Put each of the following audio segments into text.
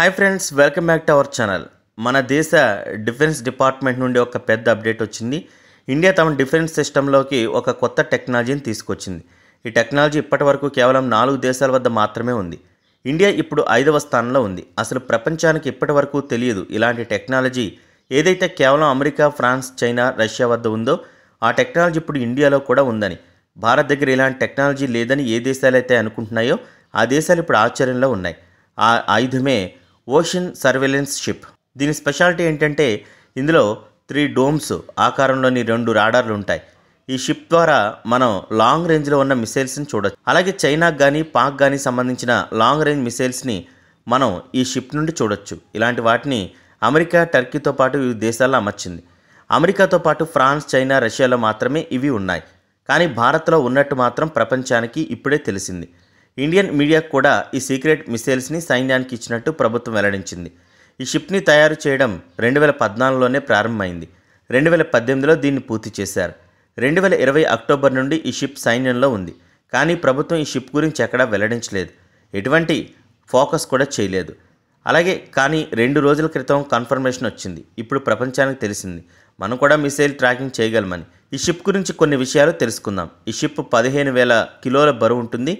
hi friends welcome back to our channel మన దేశ defence department నుండి ఒక పెద్ద అప్డేట్ వచ్చింది ఇండియా తమ డిఫెన్స్ సిస్టంలోకి ఒక కొత్త టెక్నాలజీని తీసుకొచ్చింది ఈ టెక్నాలజీ ఇప్పటి వరకు కేవలం నాలుగు దేశాల వద్ద మాత్రమే ఉంది ఇండియా ఇప్పుడు ఐదవ స్థానంలో ఉంది అసలు ప్రపంచానికి ఇప్పటి వరకు తెలియదు ఇలాంటి టెక్నాలజీ ఏదైతే కేవలం అమెరికా ఫ్రాన్స్ చైనా రష్యా వద్ద ఉందో ఆ టెక్నాలజీ ఇప్పుడు ఇండియాలో కూడా ఉందని భారత్ దగ్గర ఇలాంటి టెక్నాలజీ లేదని ఏ దేశాలైతే అనుకుంటున్నాయో ఆ దేశాలు ఇప్పుడు ఆశ్చర్యంలో ఉన్నాయి ఆ ఆయుధమే ఓషన్ సర్వేలెన్స్ షిప్ దీని స్పెషాలిటీ ఏంటంటే ఇందులో త్రీ డోమ్స్ ఆకారంలోని రెండు రాడార్లు ఉంటాయి ఈ షిప్ ద్వారా మనం లాంగ్ రేంజ్లో ఉన్న మిసైల్స్ని చూడొచ్చు అలాగే చైనాకు కానీ పాక్ కానీ సంబంధించిన లాంగ్ రేంజ్ మిసైల్స్ని మనం ఈ షిప్ నుండి చూడొచ్చు ఇలాంటి వాటిని అమెరికా టర్కీతో పాటు వివిధ దేశాల్లో అమర్చింది అమెరికాతో పాటు ఫ్రాన్స్ చైనా రష్యాలో మాత్రమే ఇవి ఉన్నాయి కానీ భారత్లో ఉన్నట్టు మాత్రం ప్రపంచానికి ఇప్పుడే తెలిసింది ఇండియన్ మీడియాకు కూడా ఈ సీక్రెట్ మిసైల్స్ని సైన్యానికి ఇచ్చినట్టు ప్రభుత్వం వెల్లడించింది ఈ షిప్ని తయారు చేయడం రెండు వేల పద్నాలుగులోనే ప్రారంభమైంది రెండు వేల పద్దెనిమిదిలో దీన్ని పూర్తి చేశారు రెండు వేల ఇరవై అక్టోబర్ నుండి ఈ షిప్ సైన్యంలో ఉంది కానీ ప్రభుత్వం ఈ షిప్ గురించి ఎక్కడా వెల్లడించలేదు ఎటువంటి ఫోకస్ కూడా చేయలేదు అలాగే కానీ రెండు రోజుల క్రితం కన్ఫర్మేషన్ వచ్చింది ఇప్పుడు ప్రపంచానికి తెలిసింది మనం కూడా మిసైల్ ట్రాకింగ్ చేయగలమని ఈ షిప్ గురించి కొన్ని విషయాలు తెలుసుకుందాం ఈ షిప్ పదిహేను వేల కిలోల బరువు ఉంటుంది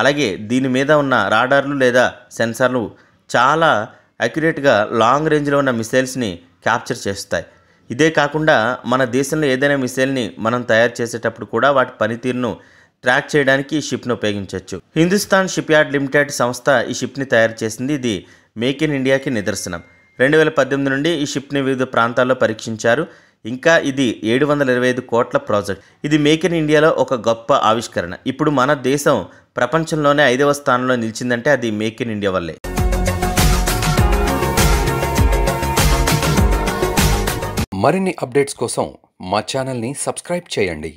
అలాగే దీని మీద ఉన్న రాడార్లు లేదా సెన్సార్లు చాలా అక్యురేట్గా లాంగ్ రేంజ్లో ఉన్న మిసైల్స్ని క్యాప్చర్ చేస్తాయి ఇదే కాకుండా మన దేశంలో ఏదైనా మిసైల్ని మనం తయారు చేసేటప్పుడు కూడా వాటి పనితీరును ట్రాక్ చేయడానికి ఈ షిప్ను ఉపయోగించవచ్చు హిందుస్థాన్ షిప్ యార్డ్ లిమిటెడ్ సంస్థ ఈ షిప్ని తయారు చేసింది ఇది మేక్ ఇన్ ఇండియాకి నిదర్శనం రెండు వేల పద్దెనిమిది నుండి ఈ షిప్ని వివిధ ప్రాంతాల్లో పరీక్షించారు ఇంకా ఇది ఏడు వందల ఇరవై ఐదు కోట్ల ప్రాజెక్ట్ ఇది మేక్ ఇన్ ఇండియాలో ఒక గొప్ప ఆవిష్కరణ ఇప్పుడు మన దేశం ప్రపంచంలోనే ఐదవ స్థానంలో నిలిచిందంటే అది మేక్ ఇన్ ఇండియా వల్లే మరిన్ని అప్డేట్స్ కోసం మా ఛానల్ని సబ్స్క్రైబ్ చేయండి